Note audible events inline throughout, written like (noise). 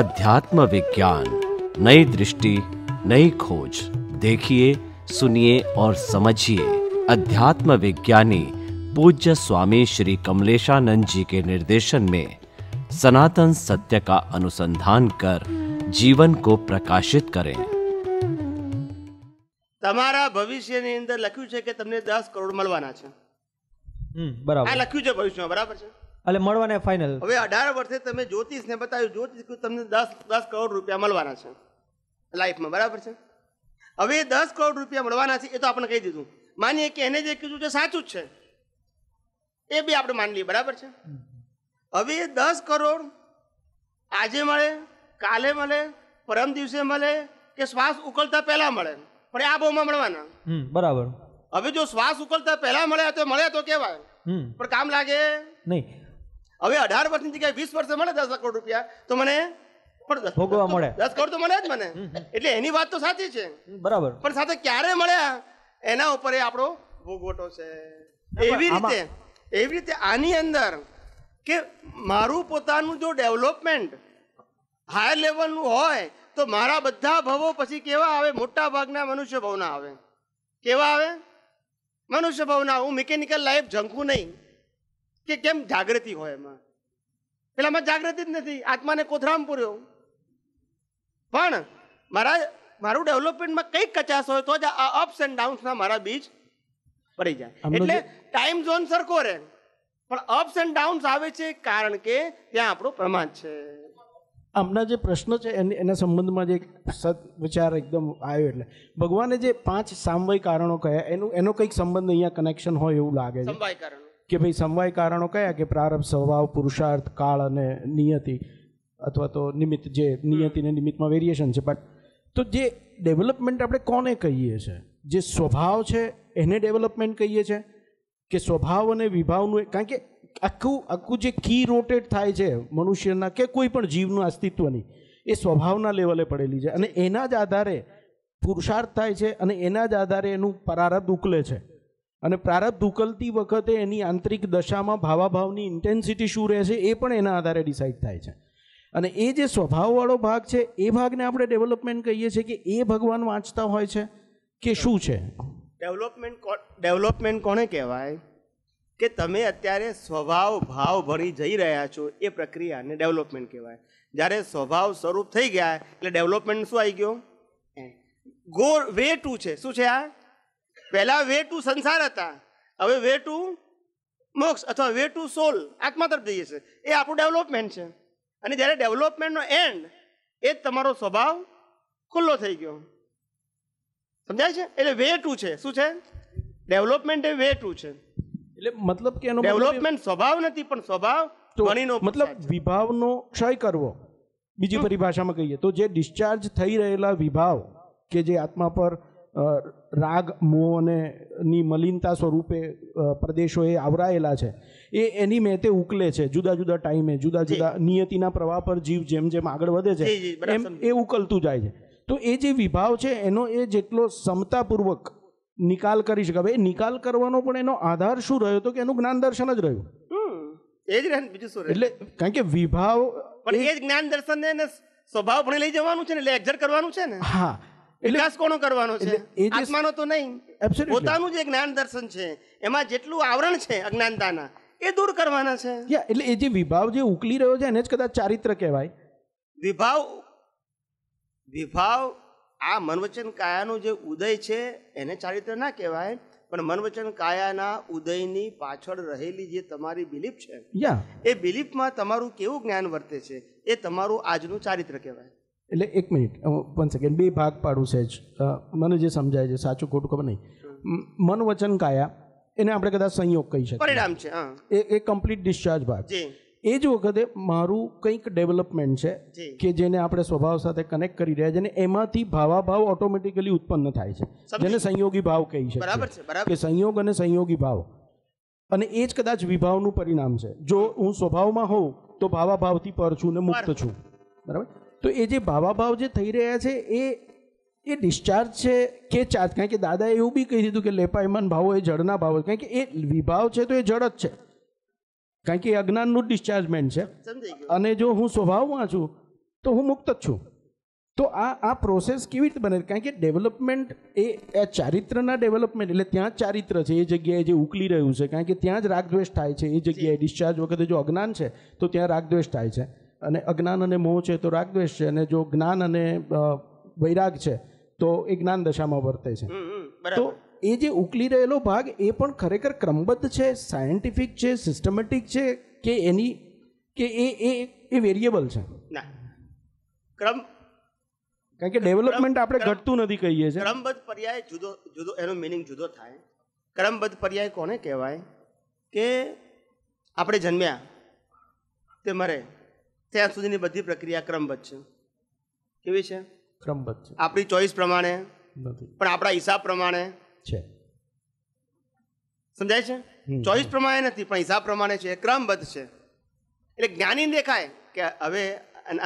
अध्यात्म विज्ञान नई दृष्टि नई खोज देखिए सुनिए और समझिए अध्यात्म विज्ञानी पूज्य स्वामी श्री कमलेशानंद जी के निर्देशन में सनातन सत्य का अनुसंधान कर जीवन को प्रकाशित करें તમારા ભવિષ્યની અંદર લખ્યું છે કે તમને દસ કરોડ મળવાના છે બરાબર આ લખ્યું છે ભવિષ્યમાં બરાબર છે એટલે મળવાના ફાઇનલ હવે અઢાર વર્ષે તમે જ્યોતિષને બતાવ્યું જ્યોતિષ તમને દસ દસ કરોડ રૂપિયા મળવાના છે લાઈફમાં બરાબર છે હવે દસ કરોડ રૂપિયા મળવાના છે એ તો આપણે કહી દીધું માનીએ કે એને જે કીધું છે સાચું જ છે એ બી આપણે માની લઈએ બરાબર છે હવે દસ કરોડ આજે મળે કાલે મળે પરમ દિવસે મળે કે શ્વાસ ઉકળતા પહેલા મળે પણ આ બહુમાં મળવાના બરાબર હવે જો શ્વાસ ઉકળતા પહેલા મળે તો મળે તો કેવાય પણ કામ લાગે નહીં હવે અઢાર વર્ષની જગ્યાએ વીસ વર્ષે મળે દસ કરોડ રૂપિયા તો મને પણ ભોગવા મળે દસ કરોડ તો મળે જ મને એટલે એની વાત તો સાચી છે બરાબર પણ સાથે ક્યારે મળ્યા એના ઉપર એ આપણો ભોગવટો છે એવી રીતે એવી રીતે આની અંદર કે મારું પોતાનું જો ડેવલપમેન્ટ હાયર લેવલનું હોય તો મારા બધા ભવો પછી કેવા આવે મોટા ભાગના મનુષ્ય ભવના આવે કેવા આવે મનુષ્ય ભવના હું મિકેનિકલ લાઈફ ઝંખું નહીં કે કેમ જાગૃતિ હોય એમાં પેલામાં જાગૃતિ જ નથી આત્માને કોથરામ પૂર્યો પણ મારા મારું ડેવલપમેન્ટમાં કંઈક કચાશ હોય તો જ આ અપ્સ એન્ડ ડાઉન્સના મારા બીજ પડી જાય એટલે ટાઈમ ઝોન સરખો રહે પણ અપ્સ એન્ડ ડાઉન્સ આવે છે કારણ કે ત્યાં આપણો પ્રમાણ છે હમણાં જે પ્રશ્ન છે એના સંબંધમાં જે સદ વિચાર એકદમ આવ્યો એટલે ભગવાને જે પાંચ સામવાય કારણો કહ્યા એનું એનો કંઈક સંબંધ અહીંયા કનેક્શન હોય એવું લાગે છે કારણો કે ભાઈ સમવાય કારણો કયા કે પ્રારંભ સ્વભાવ પુરુષાર્થ કાળ અને નિયતિ અથવા તો નિમિત્ત જે નિયતિને નિમિત્તમાં વેરિએશન છે બટ તો જે ડેવલપમેન્ટ આપણે કોને કહીએ છીએ જે સ્વભાવ છે એને ડેવલપમેન્ટ કહીએ છીએ કે સ્વભાવ અને વિભાવનું કારણ કે આખું આખું જે કી રોટેટ થાય છે મનુષ્યના કે કોઈ પણ જીવનું અસ્તિત્વની એ સ્વભાવના લેવલે પડેલી છે અને એના જ આધારે પુરુષાર્થ થાય છે અને એના જ આધારે એનું પરારબ્ધ ઉકલે છે અને પ્રારબ્ધ ઉકલતી વખતે એની આંતરિક દશામાં ભાવાભાવની ઇન્ટેન્સિટી શું રહેશે એ પણ એના આધારે ડિસાઇડ થાય છે અને એ જે સ્વભાવવાળો ભાગ છે એ ભાગને આપણે ડેવલપમેન્ટ કહીએ છીએ કે એ ભગવાન વાંચતા હોય છે કે શું છે ડેવલપમેન્ટ ડેવલપમેન્ટ કોને કહેવાય કે તમે અત્યારે સ્વભાવ ભાવ ભણી જઈ રહ્યા છો એ પ્રક્રિયાને ડેવલપમેન્ટ કહેવાય જ્યારે સ્વભાવ સ્વરૂપ થઈ ગયા એટલે ડેવલપમેન્ટ શું આવી ગયો ગો વે ટુ છે શું છે આ પહેલાં વે ટુ સંસાર હતા હવે વે ટુ મોક્ષ અથવા વે ટુ સોલ આત્મા તરફ જઈએ છે એ આપણું ડેવલપમેન્ટ છે અને જ્યારે ડેવલપમેન્ટનો એન્ડ એ જ તમારો સ્વભાવ ખુલ્લો થઈ ગયો સમજાય છે એટલે વે ટુ છે શું છે ડેવલપમેન્ટ એ વે ટુ છે એટલે મતલબ કે એનો ડેવલપમેન્ટ સ્વભાવ નથી પણ સ્વભાવ ધ્વનિનો મતલબ વિભાવનો ક્ષય કરવો બીજી પરિભાષામાં કહીએ તો જે ડિસ્ચાર્જ થઈ રહેલા વિભાવ કે જે આત્મા પર રાગ મોહ અને ની મલિનતા સ્વરૂપે પ્રદેશોએ આવરાયેલા છે એ એની મેં તે ઉકલે છે જુદા જુદા ટાઈમે જુદા જુદા નિયતિના પ્રવાહ પર જીવ જેમ જેમ આગળ વધે છે એમ એ ઉકલતું જાય છે તો એ જે વિભાવ છે એનો એ જેટલો સમતાપૂર્વક નિકાલ કરી શકે એ નિકાલ કરવાનો પણ એનો આધાર શું રહ્યો હતો કે એનું જ્ઞાન દર્શન જ રહ્યું એ જ બીજું શું એટલે કારણ કે વિભાવ પણ એ જ જ્ઞાન દર્શન ને સ્વભાવ પણ લઈ જવાનું છે ને એટલે એક્ઝર કરવાનું છે ને હા વિકાસ કોનો કરવાનો છે આત્માનો તો નહીં પોતાનું જે જ્ઞાન દર્શન છે એમાં જેટલું આવરણ છે અજ્ઞાનતાના એ દૂર કરવાના છે એટલે એ જે વિભાવ જે ઉકલી રહ્યો છે એને જ કદાચ ચારિત્ર કહેવાય વિભાવ વિભાવ આ મનવચન કાયાનો જે ઉદય છે એને ચારિત્ર ના કહેવાય પણ મનવચન કાયાના ઉદયની પાછળ રહેલી જે તમારી બિલીફ છે એ બિલીફમાં તમારું કેવું જ્ઞાન વર્તે છે એ તમારું આજનું ચારિત્ર કહેવાય એટલે એક મિનિટ વન સેકન્ડ બે ભાગ પાડું છે જ મને જે સમજાય છે સાચું ખોટું ખબર નહીં મન વચન કાયા એને આપણે કદાચ સંયોગ કહી શકીએ પરિણામ છે એ એ કમ્પ્લીટ ડિસ્ચાર્જ ભાગ એ જ વખતે મારું કંઈક ડેવલપમેન્ટ છે કે જેને આપણે સ્વભાવ સાથે કનેક્ટ કરી રહ્યા છે અને એમાંથી ભાવાભાવ ઓટોમેટિકલી ઉત્પન્ન થાય છે જેને સંયોગી ભાવ કહી છે કે સંયોગ અને સંયોગી ભાવ અને એ જ કદાચ વિભાવનું પરિણામ છે જો હું સ્વભાવમાં હોઉં તો ભાવાભાવથી પર છું ને મુક્ત છું બરાબર તો એ જે ભાવાભાવ જે થઈ રહ્યા છે એ એ ડિસ્ચાર્જ છે કે ચાર્જ કારણ કે દાદાએ એવું બી કહી દીધું કે લેપાયમાન ભાવો એ જળના ભાવો કારણ કે એ વિભાવ છે તો એ જળ જ છે કારણ કે એ અજ્ઞાનનું ડિસ્ચાર્જમેન્ટ છે અને જો હું સ્વભાવમાં છું તો હું મુક્ત જ છું તો આ આ પ્રોસેસ કેવી રીતે બને કારણ કે ડેવલપમેન્ટ એ ચારિત્રના ડેવલપમેન્ટ એટલે ત્યાં ચારિત્ર છે એ જગ્યાએ જે ઉકલી રહ્યું છે કારણ કે ત્યાં જ રાગદ્વેષ થાય છે એ જગ્યાએ ડિસ્ચાર્જ વખતે જો અજ્ઞાન છે તો ત્યાં રાગદ્વેષ થાય છે અને અજ્ઞાન અને મોહ છે તો રાગદ્વેષ છે અને જો જ્ઞાન અને વૈરાગ છે તો એ જ્ઞાન દશામાં વર્તે છે તો એ જે ઉકલી રહેલો ભાગ એ પણ ખરેખર ક્રમબદ્ધ છે સાયન્ટિફિક છે સિસ્ટમેટિક છે કે એની કે એ એ એ વેરિયેબલ છે ના ક્રમ કારણ કે ડેવલપમેન્ટ આપણે ઘટતું નથી કહીએ છીએ ક્રમબદ્ધ પર્યાય જુદો જુદો એનો મિનિંગ જુદો થાય ક્રમબદ્ધ પર્યાય કોને કહેવાય કે આપણે જન્મ્યા તે મરે ત્યાં સુધીની બધી પ્રક્રિયા ક્રમબદ્ધ છે કેવી છે ક્રમબદ્ધ છે આપણી ચોઈસ પ્રમાણે પણ આપણા હિસાબ પ્રમાણે છે સમજાય છે ચોઈસ પ્રમાણે નથી પણ હિસાબ પ્રમાણે છે ક્રમબદ્ધ છે એટલે જ્ઞાની દેખાય કે હવે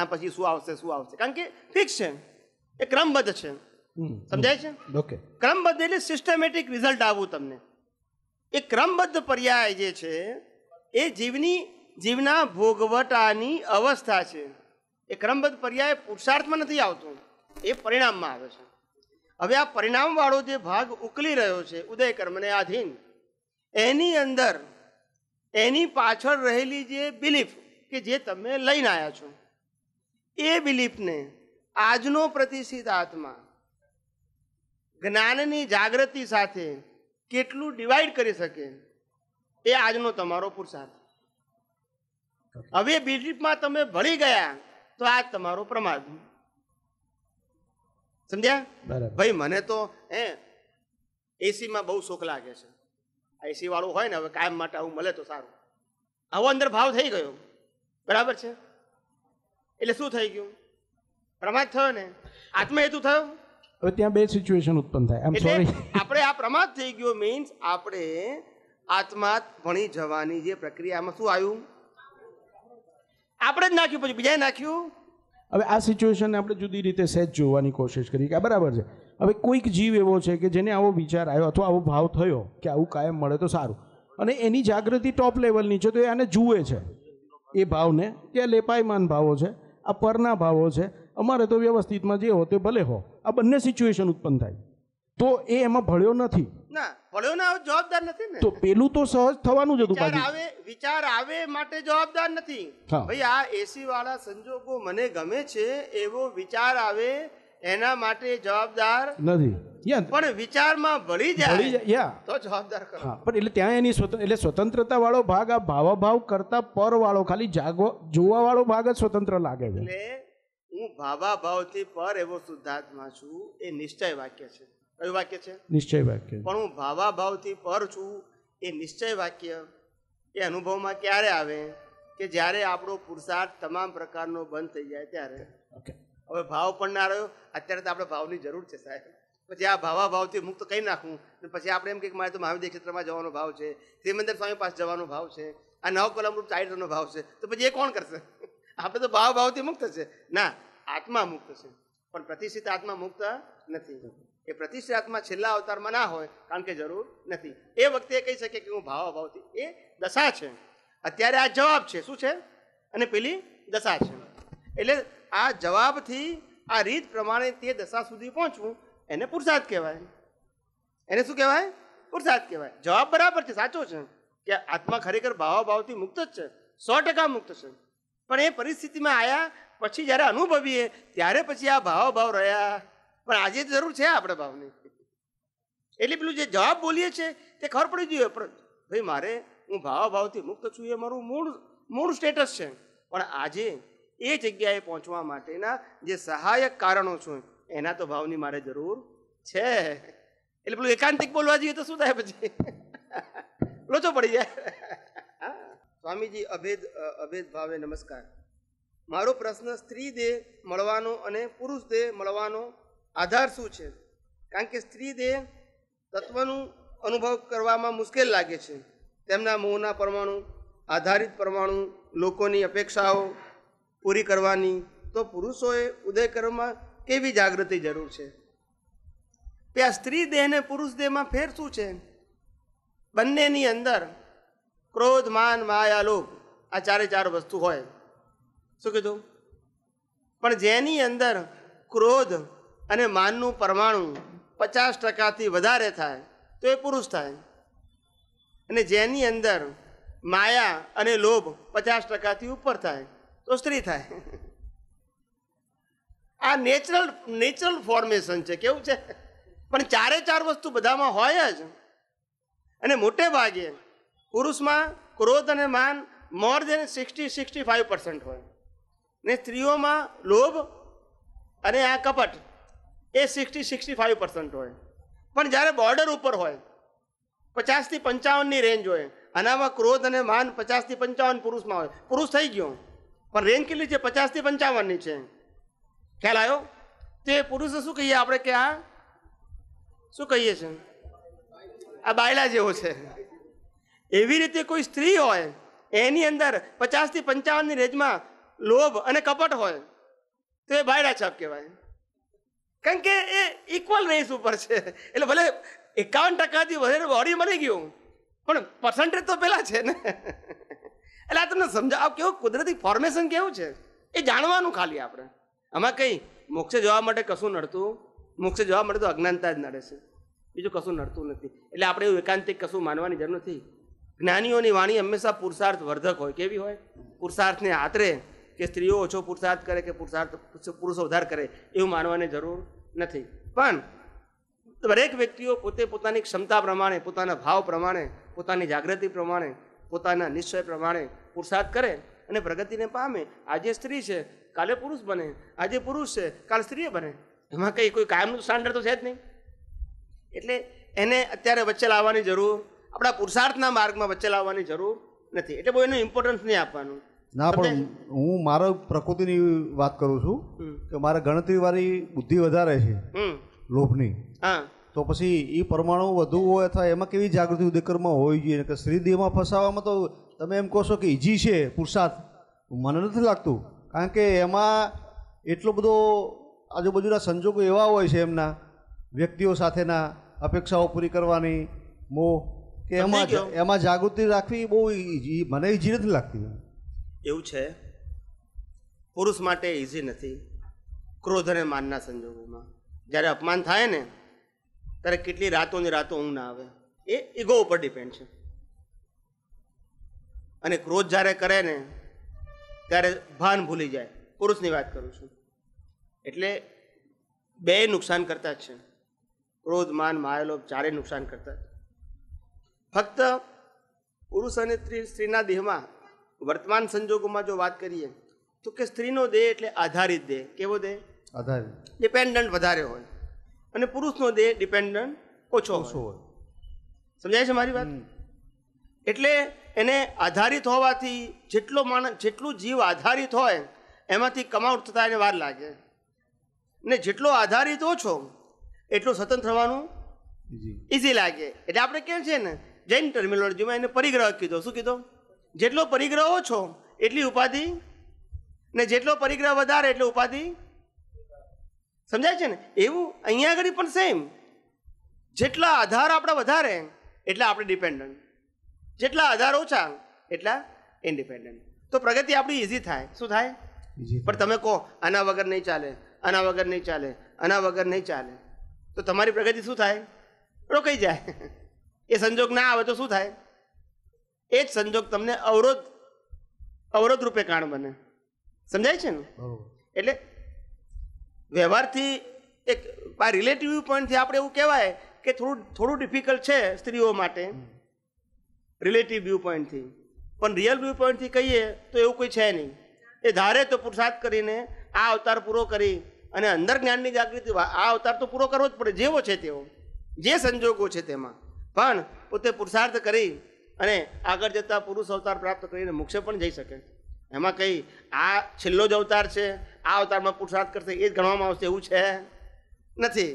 આ પછી શું આવશે શું આવશે કારણ કે ફિક્સ છે એ ક્રમબદ્ધ છે સમજાય છે ઓકે ક્રમબદ્ધ એટલે સિસ્ટમેટિક રિઝલ્ટ આવવું તમને એ ક્રમબદ્ધ પર્યાય જે છે એ જીવની જીવના ભોગવટાની અવસ્થા છે એ ક્રમબદ્ધ પર્યાય પુરુષાર્થમાં નથી આવતો એ પરિણામમાં આવે છે હવે આ પરિણામવાળો જે ભાગ ઉકલી રહ્યો છે ઉદય કર્મને આધીન એની અંદર એની પાછળ રહેલી જે બિલીફ કે જે તમે લઈને આવ્યા છો એ બિલીફને આજનો પ્રતિષ્ઠિત આત્મા જ્ઞાનની જાગૃતિ સાથે કેટલું ડિવાઈડ કરી શકે એ આજનો તમારો પુરુષાર્થ હવે બીડીપમાં તમે ભળી ગયા તો આ તમારો પ્રમાદ સમજ્યા ભાઈ મને તો હે એસીમાં બહુ શોખ લાગે છે એસી વાળું હોય ને હવે કાયમ માટે આવું મળે તો સારું આવો અંદર ભાવ થઈ ગયો બરાબર છે એટલે શું થઈ ગયું પ્રમાદ થયો ને આત્મહેતુ થયો હવે ત્યાં બે સિચ્યુએશન ઉત્પન્ન થાય આમ સોરી (laughs) આપણે આ પ્રમાદ થઈ ગયો મીન્સ આપણે આત્મા ભણી જવાની જે પ્રક્રિયામાં શું આવ્યું આપણે જ નાખ્યું પછી બીજાએ નાખ્યું હવે આ સિચ્યુએશનને આપણે જુદી રીતે સહેજ જોવાની કોશિશ કરી કે બરાબર છે હવે કોઈક જીવ એવો છે કે જેને આવો વિચાર આવ્યો અથવા આવો ભાવ થયો કે આવું કાયમ મળે તો સારું અને એની જાગૃતિ ટોપ લેવલની છે તો એ આને જુએ છે એ ભાવને કે લેપાયમાન ભાવો છે આ પરના ભાવો છે અમારે તો વ્યવસ્થિતમાં જે હો તે ભલે હો આ બંને સિચ્યુએશન ઉત્પન્ન થાય તો એ એમાં ભળ્યો નથી ના વડીલોના જવાબદાર નથી તો પેલું તો સહજ થવાનું જ હતું વિચાર આવે વિચાર આવે માટે જવાબદાર નથી ભાઈ આ એસી વાળા સંજોગો મને ગમે છે એવો વિચાર આવે એના માટે જવાબદાર નથી પણ વિચારમાં ભળી જાય તો જવાબદાર હા પણ એટલે ત્યાં એની એટલે સ્વતંત્રતા વાળો ભાગ આ ભાવાભાવ કરતા પર વાળો ખાલી જાગો જોવા વાળો ભાગ જ સ્વતંત્ર લાગે છે એટલે હું ભાવાભાવથી પર એવો શુદ્ધાત્મા છું એ નિશ્ચય વાક્ય છે કયું વાક્ય છે નિશ્ચય વાક્ય પણ હું ભાવા ભાવથી પર છું એ નિશ્ચય વાક્ય એ અનુભવમાં ક્યારે આવે કે જ્યારે આપણો પુરુષાર્થ તમામ પ્રકારનો બંધ થઈ જાય ત્યારે હવે ભાવ પણ ના રહ્યો અત્યારે તો આપણે ભાવની જરૂર છે સાહેબ પછી આ ભાવા ભાવથી મુક્ત કરી નાખું પછી આપણે એમ કે મારે તો મહાવીર ક્ષેત્રમાં જવાનો ભાવ છે શ્રીમંદર સ્વામી પાસે જવાનો ભાવ છે આ નવ કલમરૂપ ચારિત્રનો ભાવ છે તો પછી એ કોણ કરશે (laughs) આપણે તો ભાવ ભાવથી મુક્ત છે ના આત્મા મુક્ત છે પણ પ્રતિષ્ઠિત આત્મા મુક્ત નથી એ આત્મા છેલ્લા અવતારમાં ના હોય કારણ કે જરૂર નથી એ વખતે એ કહી શકે કે હું ભાવ ભાવથી એ દશા છે અત્યારે આ જવાબ છે શું છે અને પેલી દશા છે એટલે આ જવાબથી આ રીત પ્રમાણે તે દશા સુધી પહોંચવું એને પુરસાદ કહેવાય એને શું કહેવાય પુરસાદ કહેવાય જવાબ બરાબર છે સાચો છે કે આત્મા ખરેખર ભાવભાવથી મુક્ત જ છે સો ટકા મુક્ત છે પણ એ પરિસ્થિતિમાં આવ્યા પછી જ્યારે અનુભવીએ ત્યારે પછી આ ભાવ રહ્યા પણ આજે જરૂર છે આપણે ભાવની એટલે પેલું જે જવાબ બોલીએ છીએ તે ખબર પડી જોઈએ પણ ભાઈ મારે હું ભાવભાવથી મુક્ત છું એ મારું મૂળ મૂળ સ્ટેટસ છે પણ આજે એ જગ્યાએ પહોંચવા માટેના જે સહાયક કારણો છું એના તો ભાવની મારે જરૂર છે એટલે પેલું એકાંતિક બોલવા જઈએ તો શું થાય પછી લોચો પડી જાય સ્વામીજી અભેદ અભેદ ભાવે નમસ્કાર મારો પ્રશ્ન સ્ત્રી દેહ મળવાનો અને પુરુષ દેહ મળવાનો આધાર શું છે કારણ કે સ્ત્રી દેહ તત્વનું અનુભવ કરવામાં મુશ્કેલ લાગે છે તેમના મોહના પરમાણુ આધારિત પરમાણુ લોકોની અપેક્ષાઓ પૂરી કરવાની તો પુરુષોએ ઉદય કરવામાં કેવી જાગૃતિ જરૂર છે તે આ સ્ત્રી દેહને પુરુષ દેહમાં ફેર શું છે બંનેની અંદર ક્રોધ માન માયા લોભ આ ચારે ચાર વસ્તુ હોય શું કીધું પણ જેની અંદર ક્રોધ અને માનનું પરમાણુ પચાસ ટકાથી વધારે થાય તો એ પુરુષ થાય અને જેની અંદર માયા અને લોભ પચાસ ટકાથી ઉપર થાય તો સ્ત્રી થાય આ નેચરલ નેચરલ ફોર્મેશન છે કેવું છે પણ ચારે ચાર વસ્તુ બધામાં હોય જ અને મોટે ભાગે પુરુષમાં ક્રોધ અને માન more than sixty sixty five percent હોય ને સ્ત્રીઓમાં લોભ અને આ કપટ એ સિક્સટી સિક્સટી ફાઇવ પર્સન્ટ હોય પણ જ્યારે બોર્ડર ઉપર હોય પચાસથી પંચાવનની રેન્જ હોય આનામાં ક્રોધ અને માન પચાસથી પંચાવન પુરુષમાં હોય પુરુષ થઈ ગયો પણ રેન્જ કેટલી છે પચાસથી પંચાવનની છે ખ્યાલ આવ્યો તે પુરુષે શું કહીએ આપણે કે આ શું કહીએ છીએ આ બાયલા જેવો છે એવી રીતે કોઈ સ્ત્રી હોય એની અંદર પચાસથી પંચાવનની રેન્જમાં લોભ અને કપટ હોય તો એ બાયરા છાપ કહેવાય કારણ કે એ ઇક્વલ રેસ ઉપર છે એટલે ભલે એકાવન ટકાથી વધારે બોડી બની ગયું પણ પર્સન્ટેજ તો પેલા છે ને એટલે આ તમને સમજાવ કેવું કુદરતી ફોર્મેશન કેવું છે એ જાણવાનું ખાલી આપણે આમાં કંઈ મોક્ષે જવા માટે કશું નડતું મોક્ષે જવા માટે તો અજ્ઞાનતા જ નડે છે બીજું કશું નડતું નથી એટલે આપણે એવું એકાંતિક કશું માનવાની જરૂર નથી જ્ઞાનીઓની વાણી હંમેશા પુરુષાર્થ વર્ધક હોય કેવી હોય પુરુષાર્થને આતરે કે સ્ત્રીઓ ઓછો પુરુષાર્થ કરે કે પુરુષાર્થ પુરુષો ઉધાર કરે એવું માનવાની જરૂર નથી પણ દરેક વ્યક્તિઓ પોતે પોતાની ક્ષમતા પ્રમાણે પોતાના ભાવ પ્રમાણે પોતાની જાગૃતિ પ્રમાણે પોતાના નિશ્ચય પ્રમાણે પુરુષાર્થ કરે અને પ્રગતિને પામે આજે સ્ત્રી છે કાલે પુરુષ બને આજે પુરુષ છે કાલે સ્ત્રીએ બને એમાં કંઈ કોઈ કાયમનું સ્ટાન્ડર્ડ તો છે જ નહીં એટલે એને અત્યારે વચ્ચે લાવવાની જરૂર આપણા પુરુષાર્થના માર્ગમાં વચ્ચે લાવવાની જરૂર નથી એટલે બહુ એનું ઇમ્પોર્ટન્સ નહીં આપવાનું ના પણ હું મારા પ્રકૃતિની વાત કરું છું કે મારે ગણતરીવાળી બુદ્ધિ વધારે છે લોભની તો પછી એ પરમાણુ વધુ હોય અથવા એમાં કેવી જાગૃતિ ઉદયકરમાં હોવી જોઈએ કે શ્રીદેહમાં ફસાવામાં તો તમે એમ કહો છો કે ઈજી છે પુરુષાર્થ મને નથી લાગતું કારણ કે એમાં એટલો બધો આજુબાજુના સંજોગો એવા હોય છે એમના વ્યક્તિઓ સાથેના અપેક્ષાઓ પૂરી કરવાની મોહ કે એમાં એમાં જાગૃતિ રાખવી બહુ મને ઈજી નથી લાગતી એવું છે પુરુષ માટે ઇઝી નથી ક્રોધ અને માનના સંજોગોમાં જ્યારે અપમાન થાય ને ત્યારે કેટલી રાતોની રાતો ઊંઘ ના આવે એ ઈગો ઉપર ડિપેન્ડ છે અને ક્રોધ જ્યારે કરે ને ત્યારે ભાન ભૂલી જાય પુરુષની વાત કરું છું એટલે બે નુકસાન કરતા જ છે ક્રોધ માન માયલોભ ચારે નુકસાન કરતા ફક્ત પુરુષ અને સ્ત્રીના દેહમાં વર્તમાન સંજોગોમાં જો વાત કરીએ તો કે સ્ત્રીનો દેહ એટલે આધારિત દેહ કેવો દેહ આધારિત ડિપેન્ડન્ટ વધારે હોય અને પુરુષનો દેહ ડિપેન્ડન્ટ ઓછો ઓછો હોય સમજાય છે મારી વાત એટલે એને આધારિત હોવાથી જેટલો માણસ જેટલું જીવ આધારિત હોય એમાંથી કમાઉટ થતા એને વાર લાગે ને જેટલો આધારિત ઓછો એટલું સ્વતંત્ર થવાનું ઇઝી લાગે એટલે આપણે કેમ છે ને જૈન ટર્મિનોલોજીમાં એને પરિગ્રહ કીધો શું કીધો જેટલો પરિગ્રહ ઓછો એટલી ઉપાધિ ને જેટલો પરિગ્રહ વધારે એટલો ઉપાધિ સમજાય છે ને એવું અહીંયા આગળ પણ સેમ જેટલા આધાર આપણે વધારે એટલા આપણે ડિપેન્ડન્ટ જેટલા આધાર ઓછા એટલા ઇન્ડિપેન્ડન્ટ તો પ્રગતિ આપણી ઇઝી થાય શું થાય પણ તમે કહો આના વગર નહીં ચાલે આના વગર નહીં ચાલે આના વગર નહીં ચાલે તો તમારી પ્રગતિ શું થાય રોકાઈ જાય (laughs) એ સંજોગ ના આવે તો શું થાય એ જ સંજોગ તમને અવરોધ અવરોધ રૂપે કાણ બને સમજાય છે ને એટલે વ્યવહારથી એક બાય રિલેટિવ પોઈન્ટથી આપણે એવું કહેવાય કે થોડું થોડું ડિફિકલ્ટ છે સ્ત્રીઓ માટે રિલેટિવ વ્યૂ પોઈન્ટથી પણ રિયલ વ્યૂ પોઈન્ટથી કહીએ તો એવું કોઈ છે નહીં એ ધારે તો પુરુષાર્થ કરીને આ અવતાર પૂરો કરી અને અંદર જ્ઞાનની જાગૃતિ આ અવતાર તો પૂરો કરવો જ પડે જેવો છે તેવો જે સંજોગો છે તેમાં પણ પોતે પુરુષાર્થ કરી અને આગળ જતાં પુરુષ અવતાર પ્રાપ્ત કરીને મોક્ષે પણ જઈ શકે એમાં કંઈ આ છેલ્લો જ અવતાર છે આ અવતારમાં પુરુષાર્થ કરશે એ જ ગણવામાં આવશે એવું છે નથી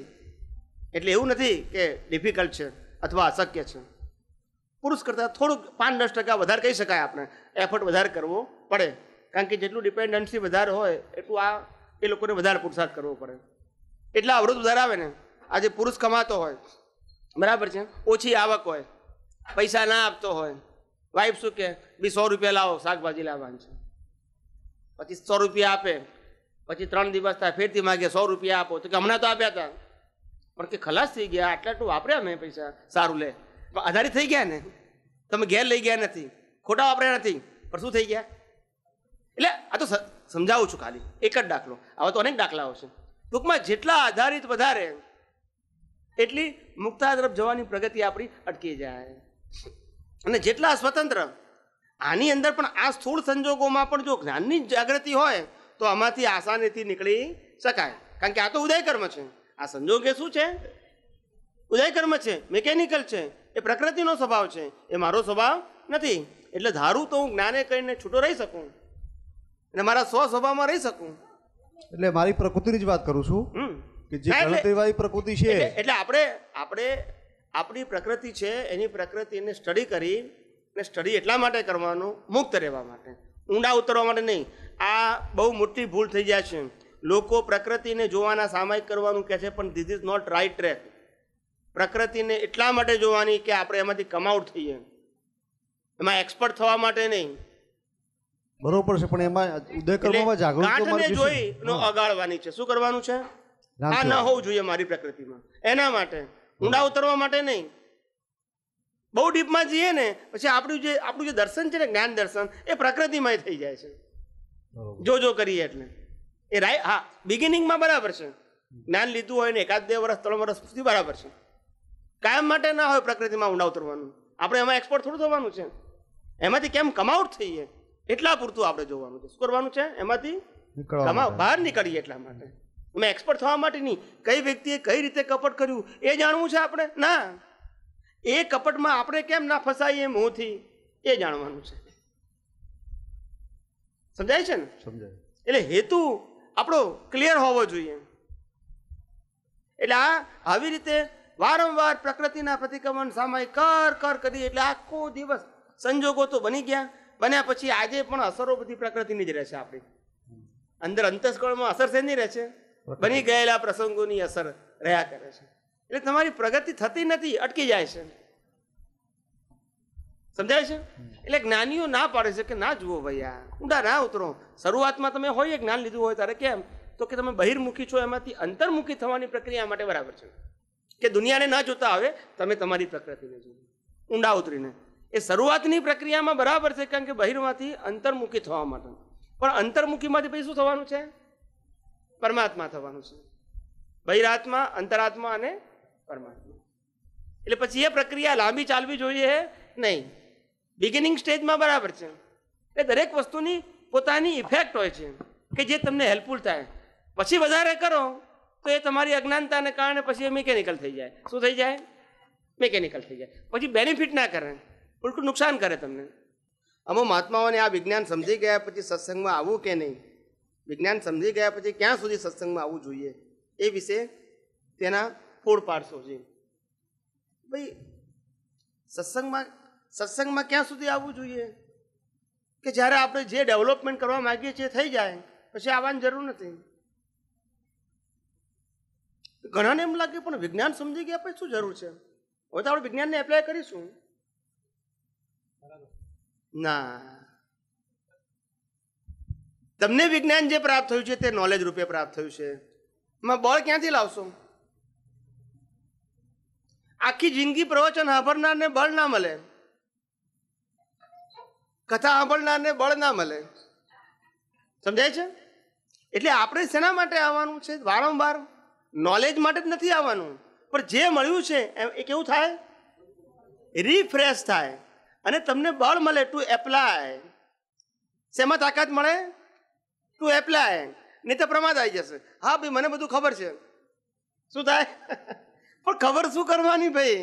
એટલે એવું નથી કે ડિફિકલ્ટ છે અથવા અશક્ય છે પુરુષ કરતાં થોડુંક પાંચ દસ ટકા વધારે કહી શકાય આપણે એફર્ટ વધારે કરવો પડે કારણ કે જેટલું ડિપેન્ડન્સી વધારે હોય એટલું આ એ લોકોને વધારે પુરુષાર્થ કરવો પડે એટલા અવરોધ વધારે આવે ને આજે પુરુષ કમાતો હોય બરાબર છે ઓછી આવક હોય પૈસા ના આપતો હોય વાઈફ શું કે બી સો રૂપિયા લાવો શાકભાજી લાવવાનું છે પછી સો રૂપિયા આપે પછી ત્રણ દિવસ થાય ફેરથી માગે સો રૂપિયા આપો તો કે હમણાં તો આપ્યા હતા પણ કે ખલાસ થઈ ગયા આટલા તું વાપર્યા મેં પૈસા સારું લે આધારિત થઈ ગયા ને તમે ઘેર લઈ ગયા નથી ખોટા વાપર્યા નથી પણ શું થઈ ગયા એટલે આ તો સમજાવું છું ખાલી એક જ દાખલો આવા તો અનેક દાખલાઓ છે ટૂંકમાં જેટલા આધારિત વધારે એટલી મુક્તા તરફ જવાની પ્રગતિ આપણી અટકી જાય અને જેટલા સ્વતંત્ર આની અંદર પણ આ સ્થૂળ સંજોગોમાં પણ જો જ્ઞાનની જાગૃતિ હોય તો આમાંથી આસાનીથી નીકળી શકાય કારણ કે આ તો ઉદયકર્મ છે આ સંજોગે શું છે ઉદયકર્મ છે મિકેનિકલ છે એ પ્રકૃતિનો સ્વભાવ છે એ મારો સ્વભાવ નથી એટલે ધારું તો હું જ્ઞાને કરીને છૂટો રહી શકું અને મારા સ્વ સ્વભાવમાં રહી શકું એટલે મારી પ્રકૃતિની જ વાત કરું છું કે જે ગણતરીવાળી પ્રકૃતિ છે એટલે આપણે આપણે આપણી પ્રકૃતિ છે એની પ્રકૃતિને સ્ટડી કરી ને સ્ટડી એટલા માટે કરવાનું મુક્ત રહેવા માટે ઊંડા ઉતરવા માટે નહીં આ બહુ મોટી ભૂલ થઈ જાય છે લોકો પ્રકૃતિને જોવાના સામાયિક કરવાનું કહે છે પણ this is not right track પ્રકૃતિને એટલા માટે જોવાની કે આપણે એમાંથી કમાઉટ થઈએ એમાં એક્સપર્ટ થવા માટે નહીં બરોબર છે પણ એમાં ઉદય કરવામાં જાગૃતિ જોઈ અગાળવાની છે શું કરવાનું છે આ ન હોવું જોઈએ મારી પ્રકૃતિમાં એના માટે ઊંડા ઉતરવા માટે નહીં બહુ ડીપમાં જઈએ ને પછી આપણું જે આપણું જે દર્શન છે ને જ્ઞાન દર્શન એ પ્રકૃતિમય થઈ જાય છે જોજો કરીએ એટલે એ રાય હા બિગિનિંગમાં બરાબર છે જ્ઞાન લીધું હોય ને એકાદ બે વર્ષ ત્રણ વર્ષ સુધી બરાબર છે કાયમ માટે ના હોય પ્રકૃતિમાં ઊંડા ઉતરવાનું આપણે એમાં એક્સપર્ટ થોડું થવાનું છે એમાંથી કેમ કમાઉટ થઈએ એટલા પૂરતું આપણે જોવાનું છે શું કરવાનું છે એમાંથી બહાર નીકળીએ એટલા માટે અમે એક્સપર્ટ થવા માટે નહીં કઈ વ્યક્તિએ કઈ રીતે કપટ કર્યું એ જાણવું છે આપણે ના એ કપટમાં આપણે કેમ ના ફસાઈએ મોંથી એ જાણવાનું છે સમજાય છે ને સમજાય એટલે હેતુ આપણો ક્લિયર હોવો જોઈએ એટલે આ આવી રીતે વારંવાર પ્રકૃતિના પ્રતિક્રમણ સામે કર કર કરી એટલે આખો દિવસ સંજોગો તો બની ગયા બન્યા પછી આજે પણ અસરો બધી પ્રકૃતિની જ રહેશે આપણી અંદર અંતસ્કળમાં અસર થઈ નહીં રહેશે બની ગયેલા પ્રસંગોની અસર રહ્યા કરે છે એટલે તમારી પ્રગતિ થતી નથી અટકી જાય છે સમજાય છે એટલે જ્ઞાનીઓ ના પાડે છે કે ના જુઓ ભાઈ આ ઊંડા ના ઉતરો શરૂઆતમાં તમે હોય જ્ઞાન લીધું હોય તારે કેમ તો કે તમે બહિર્મુખી છો એમાંથી અંતર્મુખી થવાની પ્રક્રિયા માટે બરાબર છે કે દુનિયાને ના જોતા આવે તમે તમારી પ્રકૃતિને જુઓ ઊંડા ઉતરીને એ શરૂઆતની પ્રક્રિયામાં બરાબર છે કારણ કે બહિરમાંથી અંતર્મુખી થવા માટે પણ અંતર્મુખીમાંથી પછી શું થવાનું છે પરમાત્મા થવાનું છે બહિરાત્મા અંતરાત્મા અને પરમાત્મા એટલે પછી એ પ્રક્રિયા લાંબી ચાલવી જોઈએ નહીં બિગિનિંગ સ્ટેજમાં બરાબર છે એ દરેક વસ્તુની પોતાની ઇફેક્ટ હોય છે કે જે તમને હેલ્પફુલ થાય પછી વધારે કરો તો એ તમારી અજ્ઞાનતાને કારણે પછી એ મિકેનિકલ થઈ જાય શું થઈ જાય મિકેનિકલ થઈ જાય પછી બેનિફિટ ના કરે ઉલટું નુકસાન કરે તમને અમુક મહાત્માઓને આ વિજ્ઞાન સમજી ગયા પછી સત્સંગમાં આવવું કે નહીં વિજ્ઞાન સમજી ગયા પછી ક્યાં સુધી સત્સંગમાં આવવું જોઈએ એ વિશે તેના ફોડ પાડશો જી ભાઈ સત્સંગમાં સત્સંગમાં ક્યાં સુધી આવવું જોઈએ કે જ્યારે આપણે જે ડેવલપમેન્ટ કરવા માગીએ છીએ થઈ જાય પછી આવવાની જરૂર નથી ઘણાને એમ લાગે પણ વિજ્ઞાન સમજી ગયા પછી શું જરૂર છે હવે તો આપણે વિજ્ઞાનને એપ્લાય કરીશું ના તમને વિજ્ઞાન જે પ્રાપ્ત થયું છે તે નોલેજ રૂપે પ્રાપ્ત થયું છે એમાં બળ ક્યાંથી લાવશો આખી જિંદગી પ્રવચન સાંભળનારને બળ ના મળે કથા સાંભળનારને બળ ના મળે સમજાય છે એટલે આપણે શેના માટે આવવાનું છે વારંવાર નોલેજ માટે જ નથી આવવાનું પણ જે મળ્યું છે એ કેવું થાય રિફ્રેશ થાય અને તમને બળ મળે ટુ એપ્લાય શેમાં તાકાત મળે ટુ એપ્લાય નહીં તો પ્રમાદ આવી જશે હા ભાઈ મને બધું ખબર છે શું થાય પણ ખબર શું કરવાની ભાઈ